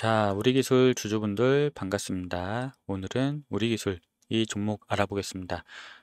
자, 우리기술 주주분들 반갑습니다. 오늘은 우리기술 이 종목 알아보겠습니다.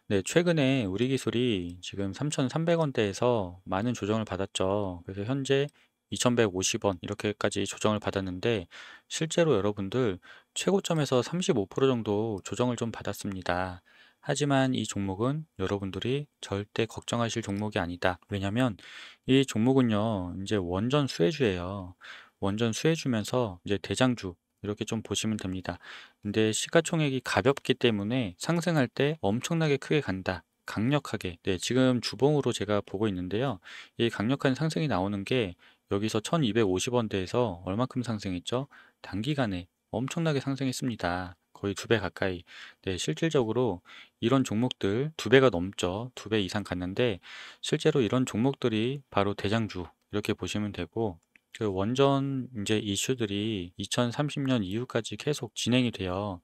네, 최근에 우리기술이 지금 3,300원대에서 많은 조정을 받았죠. 그래서 현재 2,150원 이렇게까지 조정을 받았는데 실제로 여러분들 최고점에서 35% 정도 조정을 좀 받았습니다. 하지만 이 종목은 여러분들이 절대 걱정하실 종목이 아니다. 왜냐면 이 종목은요, 이제 원전 수혜주예요. 원전 수혜주면서 이제 대장주 이렇게 좀 보시면 됩니다. 근데 시가총액이 가볍기 때문에 상승할 때 엄청나게 크게 간다. 강력하게 네 지금 주봉으로 제가 보고 있는데요. 이 강력한 상승이 나오는 게 여기서 1250원대에서 얼마큼 상승했죠? 단기간에 엄청나게 상승했습니다. 거의 두 배 가까이. 네, 실질적으로 이런 종목들 두 배가 넘죠. 두 배 이상 갔는데 실제로 이런 종목들이 바로 대장주 이렇게 보시면 되고 그 원전 이제 이슈들이 2030년 이후까지 계속 진행이 돼요.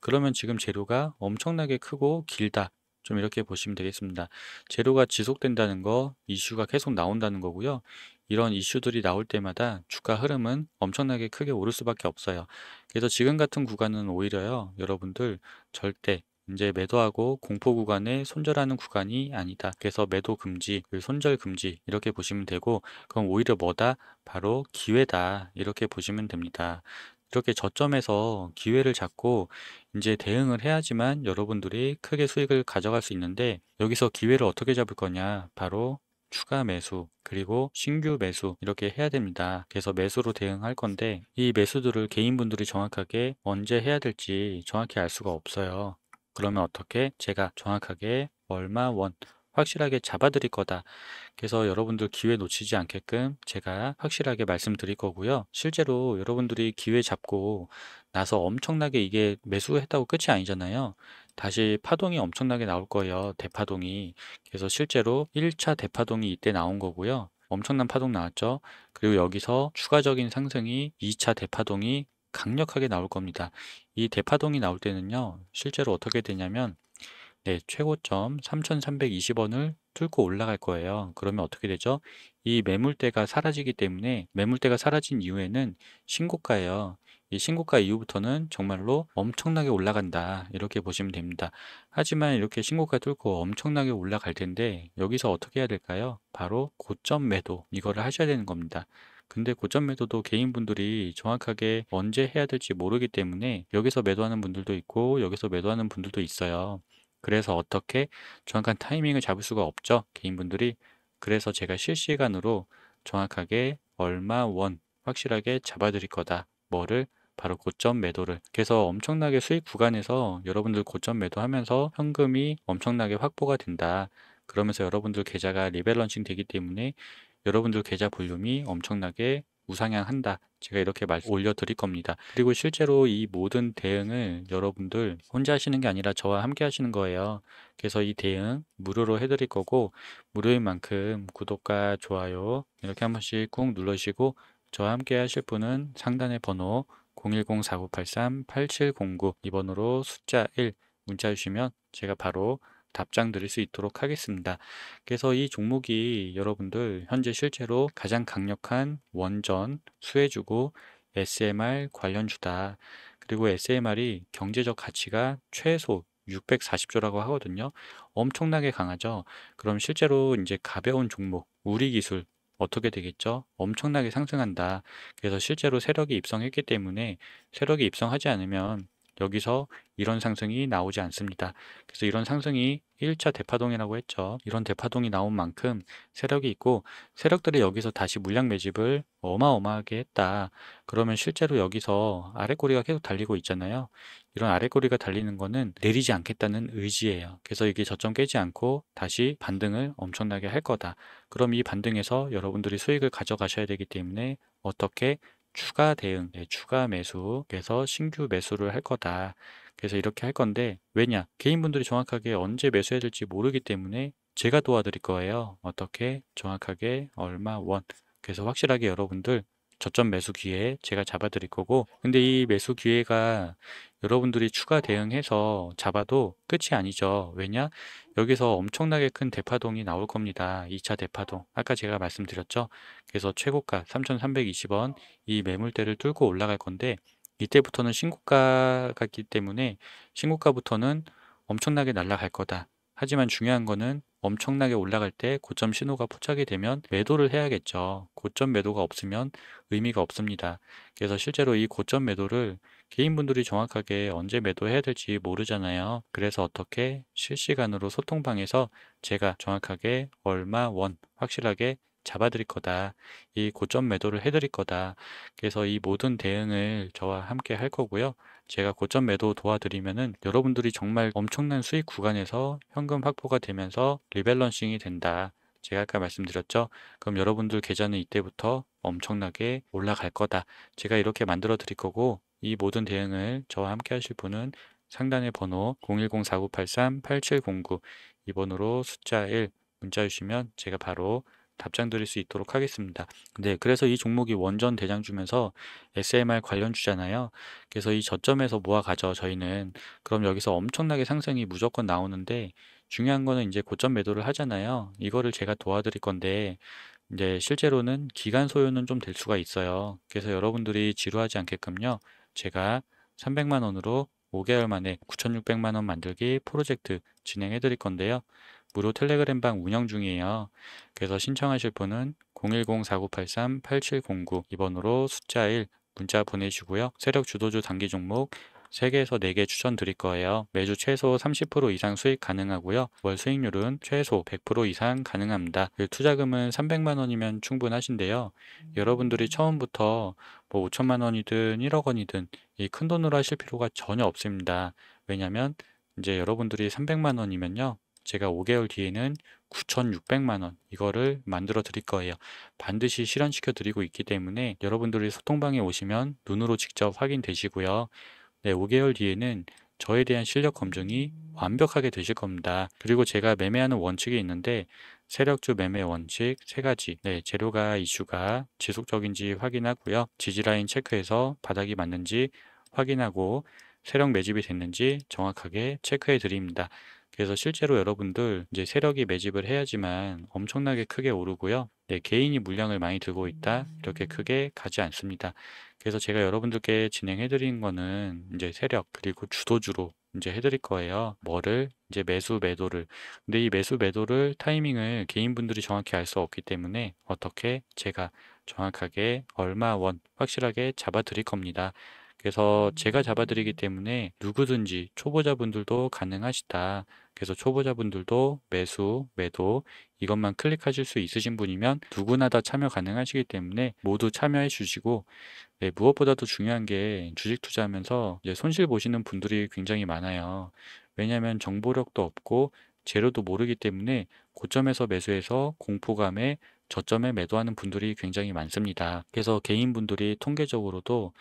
그러면 지금 재료가 엄청나게 크고 길다. 좀 이렇게 보시면 되겠습니다. 재료가 지속된다는 거, 이슈가 계속 나온다는 거고요. 이런 이슈들이 나올 때마다 주가 흐름은 엄청나게 크게 오를 수밖에 없어요. 그래서 지금 같은 구간은 오히려요. 여러분들 절대 이제 매도하고 공포 구간에 손절하는 구간이 아니다. 그래서 매도 금지, 손절 금지 이렇게 보시면 되고 그럼 오히려 뭐다? 바로 기회다. 이렇게 보시면 됩니다. 이렇게 저점에서 기회를 잡고 이제 대응을 해야지만 여러분들이 크게 수익을 가져갈 수 있는데 여기서 기회를 어떻게 잡을 거냐 바로 추가 매수 그리고 신규 매수 이렇게 해야 됩니다 그래서 매수로 대응할 건데 이 매수들을 개인분들이 정확하게 언제 해야 될지 정확히 알 수가 없어요 그러면 어떻게 제가 정확하게 얼마 원 확실하게 잡아드릴 거다. 그래서 여러분들 기회 놓치지 않게끔 제가 확실하게 말씀드릴 거고요. 실제로 여러분들이 기회 잡고 나서 엄청나게 이게 매수했다고 끝이 아니잖아요. 다시 파동이 엄청나게 나올 거예요. 대파동이. 그래서 실제로 1차 대파동이 이때 나온 거고요. 엄청난 파동 나왔죠. 그리고 여기서 추가적인 상승이 2차 대파동이 강력하게 나올 겁니다. 이 대파동이 나올 때는요. 실제로 어떻게 되냐면 네, 최고점 3,320원을 뚫고 올라갈 거예요. 그러면 어떻게 되죠? 이 매물대가 사라지기 때문에 매물대가 사라진 이후에는 신고가예요. 이 신고가 이후부터는 정말로 엄청나게 올라간다. 이렇게 보시면 됩니다. 하지만 이렇게 신고가 뚫고 엄청나게 올라갈 텐데 여기서 어떻게 해야 될까요? 바로 고점 매도 이거를 하셔야 되는 겁니다. 근데 고점 매도도 개인분들이 정확하게 언제 해야 될지 모르기 때문에 여기서 매도하는 분들도 있고 여기서 매도하는 분들도 있어요. 그래서 어떻게 정확한 타이밍을 잡을 수가 없죠. 개인분들이. 그래서 제가 실시간으로 정확하게 얼마 원 확실하게 잡아드릴 거다. 뭐를 바로 고점 매도를 그래서 엄청나게 수익 구간에서 여러분들 고점 매도하면서 현금이 엄청나게 확보가 된다 그러면서 여러분들 계좌가 리밸런싱 되기 때문에 여러분들 계좌 볼륨이 엄청나게 우상향한다. 제가 이렇게 말씀 올려드릴 겁니다. 그리고 실제로 이 모든 대응을 여러분들 혼자 하시는 게 아니라 저와 함께 하시는 거예요. 그래서 이 대응 무료로 해드릴 거고 무료인 만큼 구독과 좋아요 이렇게 한 번씩 꾹 눌러주시고 저와 함께 하실 분은 상단의 번호 010-4983-8709 이번으로 숫자 1 문자 주시면 제가 바로 답장 드릴 수 있도록 하겠습니다. 그래서 이 종목이 여러분들 현재 실제로 가장 강력한 원전, 수혜주고 SMR 관련주다. 그리고 SMR이 경제적 가치가 최소 640조라고 하거든요. 엄청나게 강하죠. 그럼 실제로 이제 가벼운 종목, 우리 기술, 어떻게 되겠죠? 엄청나게 상승한다. 그래서 실제로 세력이 입성했기 때문에 세력이 입성하지 않으면 여기서 이런 상승이 나오지 않습니다. 그래서 이런 상승이 1차 대파동이라고 했죠. 이런 대파동이 나온 만큼 세력이 있고 세력들이 여기서 다시 물량 매집을 어마어마하게 했다. 그러면 실제로 여기서 아래 꼬리가 계속 달리고 있잖아요. 이런 아래 꼬리가 달리는 거는 내리지 않겠다는 의지예요. 그래서 이게 저점 깨지 않고 다시 반등을 엄청나게 할 거다. 그럼 이 반등에서 여러분들이 수익을 가져가셔야 되기 때문에 어떻게 추가 대응, 네, 추가 매수, 에서 신규 매수를 할 거다. 그래서 이렇게 할 건데 왜냐? 개인분들이 정확하게 언제 매수해야 될지 모르기 때문에 제가 도와드릴 거예요. 어떻게 정확하게 얼마 원. 그래서 확실하게 여러분들 저점 매수 기회 제가 잡아드릴 거고 근데 이 매수 기회가 여러분들이 추가 대응해서 잡아도 끝이 아니죠. 왜냐? 여기서 엄청나게 큰 대파동이 나올 겁니다. 2차 대파동. 아까 제가 말씀드렸죠. 그래서 최고가 3,320원 이 매물대를 뚫고 올라갈 건데 이때부터는 신고가같기 때문에 신고가부터는 엄청나게 날아갈 거다. 하지만 중요한 거는 엄청나게 올라갈 때 고점 신호가 포착이 되면 매도를 해야겠죠. 고점 매도가 없으면 의미가 없습니다. 그래서 실제로 이 고점 매도를 개인분들이 정확하게 언제 매도해야 될지 모르잖아요. 그래서 어떻게 실시간으로 소통방에서 제가 정확하게 얼마 원 확실하게 잡아드릴 거다. 이 고점 매도를 해드릴 거다. 그래서 이 모든 대응을 저와 함께 할 거고요. 제가 고점 매도 도와드리면은 여러분들이 정말 엄청난 수익 구간에서 현금 확보가 되면서 리밸런싱이 된다. 제가 아까 말씀드렸죠. 그럼 여러분들 계좌는 이때부터 엄청나게 올라갈 거다. 제가 이렇게 만들어 드릴 거고 이 모든 대응을 저와 함께 하실 분은 상단의 번호 010-4983-8709 이번호로 숫자 1 문자 주시면 제가 바로 답장 드릴 수 있도록 하겠습니다. 네, 그래서 이 종목이 원전 대장 주면서 SMR 관련 주잖아요. 그래서 이 저점에서 모아가죠, 저희는. 그럼 여기서 엄청나게 상승이 무조건 나오는데 중요한 거는 이제 고점 매도를 하잖아요. 이거를 제가 도와드릴 건데 이제 실제로는 기간 소요는 좀 될 수가 있어요. 그래서 여러분들이 지루하지 않게끔요. 제가 300만 원으로 5개월 만에 9,600만 원 만들기 프로젝트 진행해 드릴 건데요. 무료 텔레그램방 운영 중이에요. 그래서 신청하실 분은 010-4983-8709 이번으로 숫자 1 문자 보내시고요. 세력 주도주 단기 종목 3개에서 4개 추천드릴 거예요. 매주 최소 30% 이상 수익 가능하고요. 월 수익률은 최소 100% 이상 가능합니다. 그 투자금은 300만 원이면 충분하신데요. 여러분들이 처음부터 뭐 5천만 원이든 1억 원이든 큰 돈으로 하실 필요가 전혀 없습니다. 왜냐면 이제 여러분들이 300만 원이면요. 제가 5개월 뒤에는 9,600만 원 이거를 만들어 드릴 거예요. 반드시 실현시켜 드리고 있기 때문에 여러분들이 소통방에 오시면 눈으로 직접 확인되시고요. 네, 5개월 뒤에는 저에 대한 실력 검증이 완벽하게 되실 겁니다. 그리고 제가 매매하는 원칙이 있는데 세력주 매매 원칙 세가지 네, 재료가 이슈가 지속적인지 확인하고요. 지지라인 체크해서 바닥이 맞는지 확인하고 세력 매집이 됐는지 정확하게 체크해 드립니다. 그래서 실제로 여러분들 이제 세력이 매집을 해야지만 엄청나게 크게 오르고요. 네, 개인이 물량을 많이 들고 있다 이렇게 크게 가지 않습니다. 그래서 제가 여러분들께 진행해 드린 거는 이제 세력 그리고 주도주로 이제 해드릴 거예요. 뭐를 이제 매수 매도를. 근데 이 매수 매도를 타이밍을 개인분들이 정확히 알 수 없기 때문에 어떻게 제가 정확하게 얼마 원 확실하게 잡아 드릴 겁니다. 그래서 제가 잡아드리기 때문에 누구든지 초보자분들도 가능하시다. 그래서 초보자분들도 매수, 매도 이것만 클릭하실 수 있으신 분이면 누구나 다 참여 가능하시기 때문에 모두 참여해 주시고 네, 무엇보다도 중요한 게 주식 투자하면서 손실 보시는 분들이 굉장히 많아요. 왜냐하면 정보력도 없고 재료도 모르기 때문에 고점에서 매수해서 공포감에 저점에 매도하는 분들이 굉장히 많습니다. 그래서 개인분들이 통계적으로도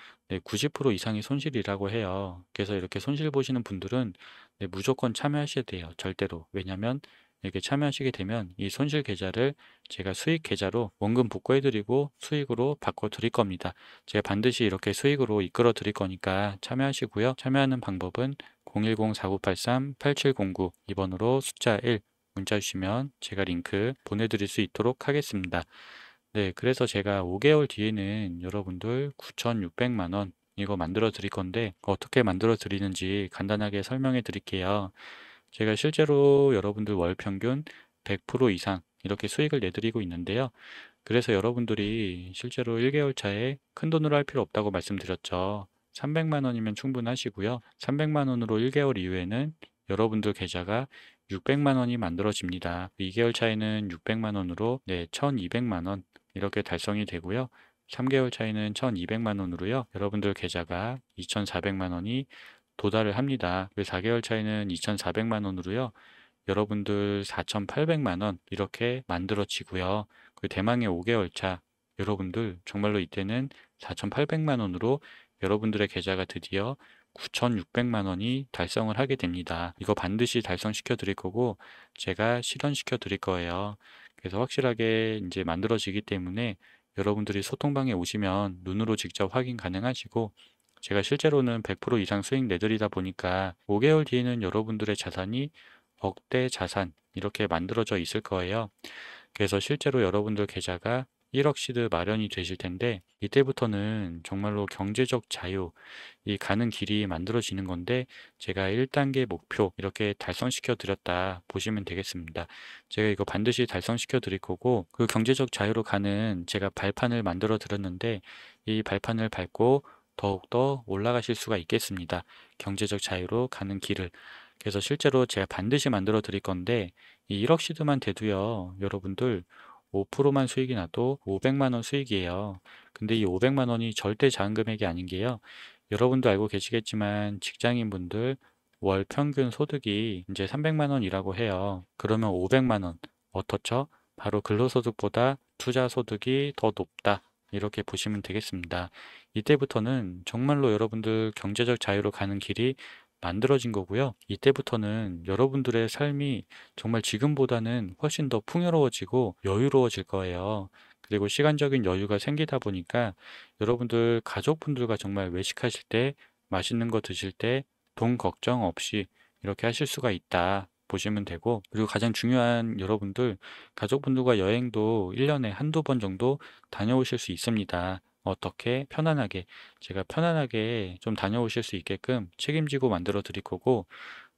90% 이상이 손실이라고 해요. 그래서 이렇게 손실 보시는 분들은 네, 무조건 참여하셔야 돼요. 절대로. 왜냐면 이렇게 참여하시게 되면 이 손실 계좌를 제가 수익 계좌로 원금 복구해드리고 수익으로 바꿔드릴 겁니다. 제가 반드시 이렇게 수익으로 이끌어 드릴 거니까 참여하시고요. 참여하는 방법은 010-4983-8709 2번으로 숫자 1 문자 주시면 제가 링크 보내드릴 수 있도록 하겠습니다. 네, 그래서 제가 5개월 뒤에는 여러분들 9,600만원 이거 만들어 드릴 건데 어떻게 만들어 드리는지 간단하게 설명해 드릴게요. 제가 실제로 여러분들 월 평균 100% 이상 이렇게 수익을 내드리고 있는데요. 그래서 여러분들이 실제로 1개월 차에 큰 돈으로 할 필요 없다고 말씀드렸죠. 300만 원이면 충분하시고요. 300만 원으로 1개월 이후에는 여러분들 계좌가 600만 원이 만들어집니다. 2개월 차에는 600만 원으로 네, 1200만 원 이렇게 달성이 되고요. 3개월 차이는 1200만 원으로요. 여러분들 계좌가 2400만 원이 도달을 합니다. 4개월 차이는 2400만 원으로요. 여러분들 4800만 원 이렇게 만들어지고요. 대망의 5개월 차 여러분들 정말로 이때는 4800만 원으로 여러분들의 계좌가 드디어 9,600만 원이 달성을 하게 됩니다. 이거 반드시 달성시켜 드릴 거고 제가 실현시켜 드릴 거예요. 그래서 확실하게 이제 만들어지기 때문에 여러분들이 소통방에 오시면 눈으로 직접 확인 가능하시고 제가 실제로는 100% 이상 수익 내드리다 보니까 5개월 뒤에는 여러분들의 자산이 억대 자산 이렇게 만들어져 있을 거예요. 그래서 실제로 여러분들 계좌가 1억시드 마련이 되실 텐데 이때부터는 정말로 경제적 자유, 이 가는 길이 만들어지는 건데 제가 1단계 목표 이렇게 달성시켜 드렸다 보시면 되겠습니다. 제가 이거 반드시 달성시켜 드릴 거고 그 경제적 자유로 가는 제가 발판을 만들어 드렸는데 이 발판을 밟고 더욱더 올라가실 수가 있겠습니다. 경제적 자유로 가는 길을 그래서 실제로 제가 반드시 만들어 드릴 건데 이 1억 시드만 돼도요 여러분들 5%만 수익이 나도 500만원 수익이에요. 근데 이 500만원이 절대 작은 금액이 아닌 게요. 여러분도 알고 계시겠지만 직장인분들 월 평균 소득이 이제 300만원이라고 해요. 그러면 500만원 어떻죠? 바로 근로소득보다 투자소득이 더 높다. 이렇게 보시면 되겠습니다. 이때부터는 정말로 여러분들 경제적 자유로 가는 길이 만들어진 거고요. 이때부터는 여러분들의 삶이 정말 지금보다는 훨씬 더 풍요로워지고 여유로워질 거예요. 그리고 시간적인 여유가 생기다 보니까 여러분들 가족분들과 정말 외식하실 때 맛있는 거 드실 때 돈 걱정 없이 이렇게 하실 수가 있다 보시면 되고 그리고 가장 중요한 여러분들 가족분들과 여행도 1년에 한두 번 정도 다녀오실 수 있습니다. 어떻게 편안하게 제가 편안하게 좀 다녀오실 수 있게끔 책임지고 만들어 드릴 거고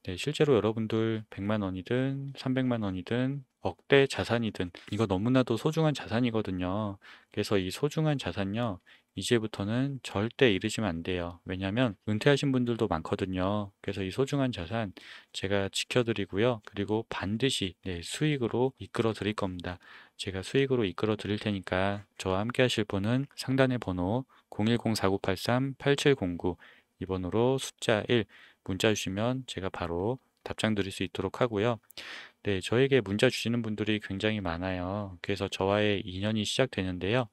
네, 실제로 여러분들 100만 원이든 300만 원이든 억대 자산이든 이거 너무나도 소중한 자산이거든요. 그래서 이 소중한 자산요. 이제부터는 절대 잃으시면 안 돼요. 왜냐하면 은퇴하신 분들도 많거든요. 그래서 이 소중한 자산 제가 지켜드리고요. 그리고 반드시 네, 수익으로 이끌어 드릴 겁니다. 제가 수익으로 이끌어 드릴 테니까 저와 함께 하실 분은 상단의 번호 010-4983-8709 이번호로 숫자 1 문자 주시면 제가 바로 답장 드릴 수 있도록 하고요. 네, 저에게 문자 주시는 분들이 굉장히 많아요. 그래서 저와의 인연이 시작되는데요.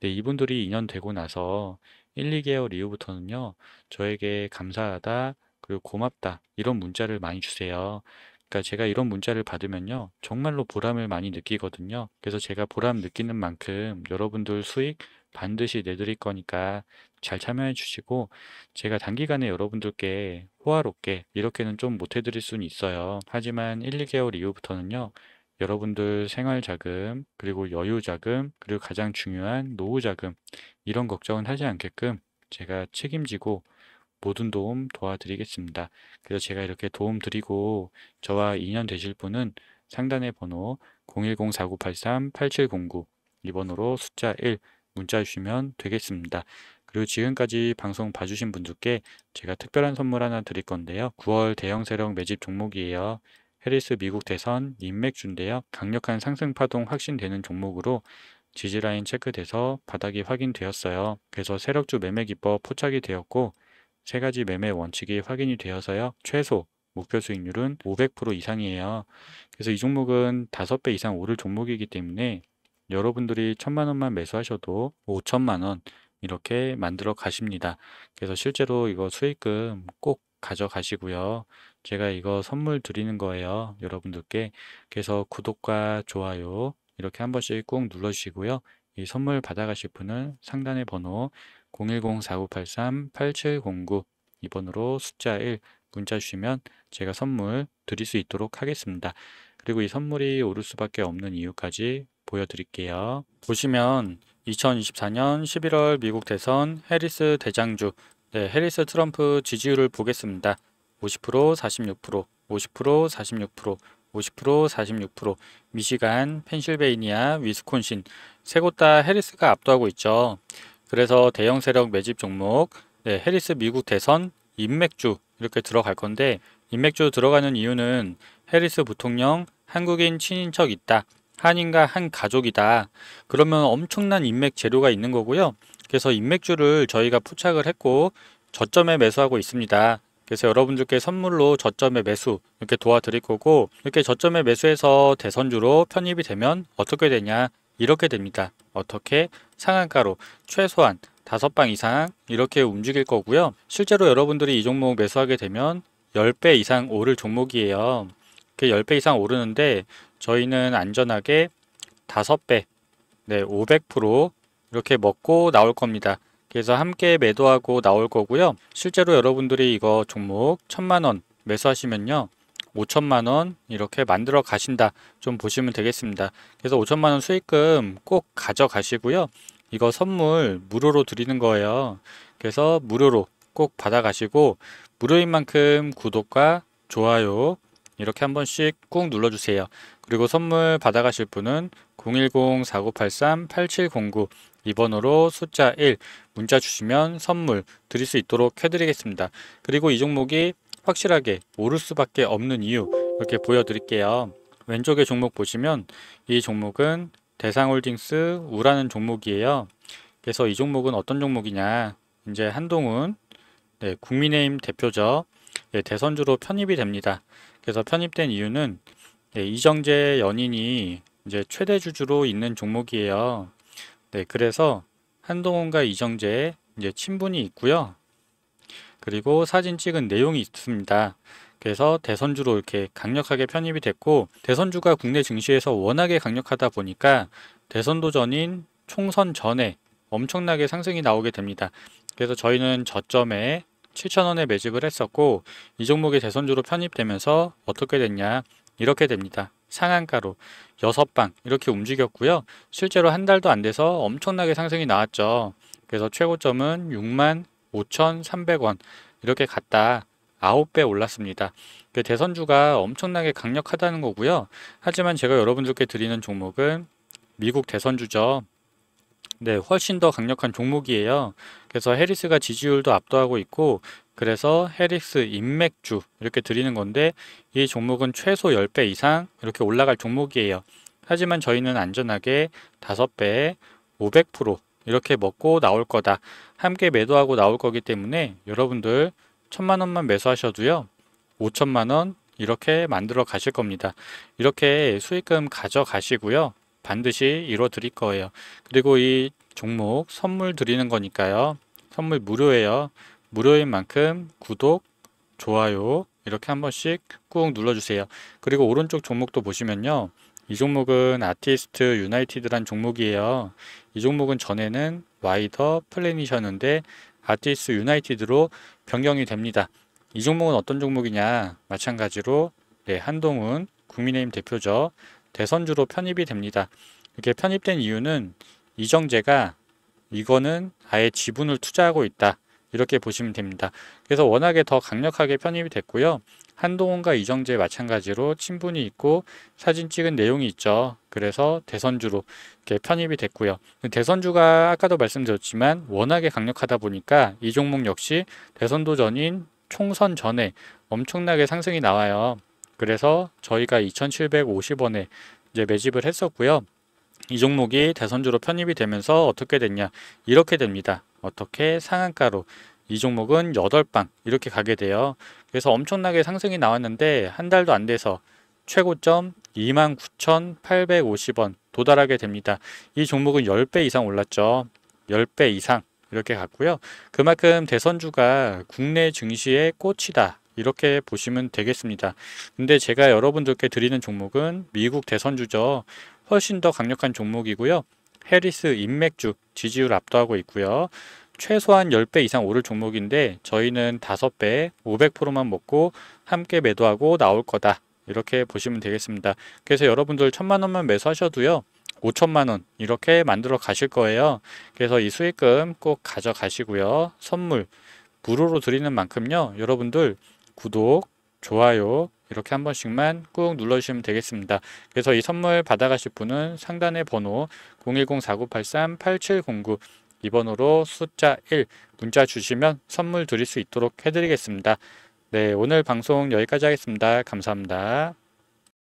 네, 이분들이 인연 되고 나서 1, 2개월 이후부터는요. 저에게 감사하다, 그리고 고맙다 이런 문자를 많이 주세요. 그러니까 제가 이런 문자를 받으면요. 정말로 보람을 많이 느끼거든요. 그래서 제가 보람 느끼는 만큼 여러분들 수익 반드시 내드릴 거니까 잘 참여해 주시고 제가 단기간에 여러분들께 호화롭게 이렇게는 좀 못해드릴 수는 있어요. 하지만 1, 2개월 이후부터는요. 여러분들 생활자금 그리고 여유자금 그리고 가장 중요한 노후자금 이런 걱정은 하지 않게끔 제가 책임지고 모든 도움 도와드리겠습니다. 그래서 제가 이렇게 도움 드리고 저와 인연 되실 분은 상단의 번호 010-4983-8709 이 번호로 숫자 1 문자 주시면 되겠습니다. 그리고 지금까지 방송 봐주신 분들께 제가 특별한 선물 하나 드릴 건데요. 9월 대형 세력 매집 종목이에요. 해리스 미국 대선 인맥주인데요. 강력한 상승 파동 확신되는 종목으로 지지라인 체크돼서 바닥이 확인되었어요. 그래서 세력주 매매 기법 포착이 되었고 세 가지 매매 원칙이 확인이 되어서요. 최소 목표 수익률은 500% 이상이에요. 그래서 이 종목은 5배 이상 오를 종목이기 때문에 여러분들이 천만 원만 매수하셔도 5천만 원 이렇게 만들어 가십니다. 그래서 실제로 이거 수익금 꼭 가져가시고요. 제가 이거 선물 드리는 거예요. 여러분들께. 그래서 구독과 좋아요 이렇게 한 번씩 꾹 눌러주시고요. 이 선물 받아가실 분은 상단의 번호 010-4983-8709 2번으로 숫자 1 문자 주시면 제가 선물 드릴 수 있도록 하겠습니다. 그리고 이 선물이 오를 수밖에 없는 이유까지 보여드릴게요. 보시면 2024년 11월 미국 대선 해리스 대장주 네, 해리스 트럼프 지지율을 보겠습니다. 50% 46% 50% 46% 50% 46% 미시간, 펜실베이니아, 위스콘신 세 곳 다 해리스가 압도하고 있죠. 그래서 대형 세력 매집 종목 네, 해리스 미국 대선 인맥주 이렇게 들어갈 건데 인맥주 들어가는 이유는 해리스 부통령 한국인 친인척 있다. 한인과 한 가족이다. 그러면 엄청난 인맥 재료가 있는 거고요. 그래서 인맥주를 저희가 포착을 했고 저점에 매수하고 있습니다. 그래서 여러분들께 선물로 저점에 매수 이렇게 도와드릴 거고 이렇게 저점에 매수해서 대선주로 편입이 되면 어떻게 되냐 이렇게 됩니다. 어떻게 상한가로 최소한 5방 이상 이렇게 움직일 거고요. 실제로 여러분들이 이 종목 매수하게 되면 10배 이상 오를 종목이에요. 그 10배 이상 오르는데 저희는 안전하게 5배, 네, 500% 이렇게 먹고 나올 겁니다. 그래서 함께 매도하고 나올 거고요. 실제로 여러분들이 이거 종목 1 천만원 매수하시면요. 5천만 원 이렇게 만들어 가신다 좀 보시면 되겠습니다. 그래서 5천만 원 수익금 꼭 가져가시고요. 이거 선물 무료로 드리는 거예요. 그래서 무료로 꼭 받아가시고 무료인 만큼 구독과 좋아요 이렇게 한 번씩 꾹 눌러주세요. 그리고 선물 받아가실 분은 010-4983-8709 이번호로 숫자 1 문자 주시면 선물 드릴 수 있도록 해드리겠습니다. 그리고 이 종목이 확실하게 오를 수밖에 없는 이유 이렇게 보여드릴게요. 왼쪽에 종목 보시면 이 종목은 대상홀딩스 우라는 종목이에요. 그래서 이 종목은 어떤 종목이냐 이제 한동훈 네, 국민의힘 대표죠. 네, 대선주로 편입이 됩니다. 그래서 편입된 이유는 네, 이정재 연인이 이제 최대 주주로 있는 종목이에요. 네, 그래서 한동훈과 이정재 이제 친분이 있고요. 그리고 사진 찍은 내용이 있습니다. 그래서 대선주로 이렇게 강력하게 편입이 됐고 대선주가 국내 증시에서 워낙에 강력하다 보니까 대선도 전인 총선 전에 엄청나게 상승이 나오게 됩니다. 그래서 저희는 저점에 7,000원에 매집을 했었고 이 종목이 대선주로 편입되면서 어떻게 됐냐 이렇게 됩니다. 상한가로 6방 이렇게 움직였고요. 실제로 한 달도 안 돼서 엄청나게 상승이 나왔죠. 그래서 최고점은 6만 5,300원 이렇게 갔다 9배 올랐습니다. 그 대선주가 엄청나게 강력하다는 거고요. 하지만 제가 여러분들께 드리는 종목은 미국 대선주죠. 네, 훨씬 더 강력한 종목이에요. 그래서 해리스가 지지율도 압도하고 있고 그래서 해리스 인맥주 이렇게 드리는 건데 이 종목은 최소 10배 이상 이렇게 올라갈 종목이에요. 하지만 저희는 안전하게 5배 500% 이렇게 먹고 나올 거다. 함께 매도하고 나올 거기 때문에 여러분들 천만 원만 매수하셔도요. 5천만 원 이렇게 만들어 가실 겁니다. 이렇게 수익금 가져가시고요. 반드시 이뤄 드릴 거예요. 그리고 이 종목 선물 드리는 거니까요. 선물 무료예요. 무료인 만큼 구독, 좋아요 이렇게 한 번씩 꾹 눌러주세요. 그리고 오른쪽 종목도 보시면요. 이 종목은 아티스트 유나이티드란 종목이에요. 이 종목은 전에는 와이더 플래닛이었는데 아티스트 유나이티드로 변경이 됩니다. 이 종목은 어떤 종목이냐? 마찬가지로 네, 한동훈 국민의힘 대표죠. 대선주로 편입이 됩니다. 이렇게 편입된 이유는 이정재가 이거는 아예 지분을 투자하고 있다. 이렇게 보시면 됩니다. 그래서 워낙에 더 강력하게 편입이 됐고요. 한동훈과 이정재 마찬가지로 친분이 있고 사진 찍은 내용이 있죠. 그래서 대선주로 이렇게 편입이 됐고요. 대선주가 아까도 말씀드렸지만 워낙에 강력하다 보니까 이 종목 역시 대선 도전인 총선 전에 엄청나게 상승이 나와요. 그래서 저희가 2,750원에 이제 매집을 했었고요. 이 종목이 대선주로 편입이 되면서 어떻게 됐냐? 이렇게 됩니다. 어떻게 상한가로 이 종목은 8방 이렇게 가게 돼요. 그래서 엄청나게 상승이 나왔는데 한 달도 안 돼서 최고점 29,850원 도달하게 됩니다. 이 종목은 10배 이상 올랐죠. 10배 이상 이렇게 갔고요. 그만큼 대선주가 국내 증시의 꽃이다. 이렇게 보시면 되겠습니다. 근데 제가 여러분들께 드리는 종목은 미국 대선주죠. 훨씬 더 강력한 종목이고요. 해리스 인맥주 지지율 압도하고 있고요. 최소한 10배 이상 오를 종목인데 저희는 5배 500%만 먹고 함께 매도하고 나올 거다. 이렇게 보시면 되겠습니다. 그래서 여러분들 천만 원만 매수하셔도요. 5천만 원 이렇게 만들어 가실 거예요. 그래서 이 수익금 꼭 가져가시고요. 선물 무료로 드리는 만큼요. 여러분들 구독, 좋아요 이렇게 한 번씩만 꾹 눌러주시면 되겠습니다. 그래서 이 선물 받아가실 분은 상단의 번호 010-4983-8709 2번으로 숫자 1 문자 주시면 선물 드릴 수 있도록 해드리겠습니다. 네, 오늘 방송 여기까지 하겠습니다. 감사합니다.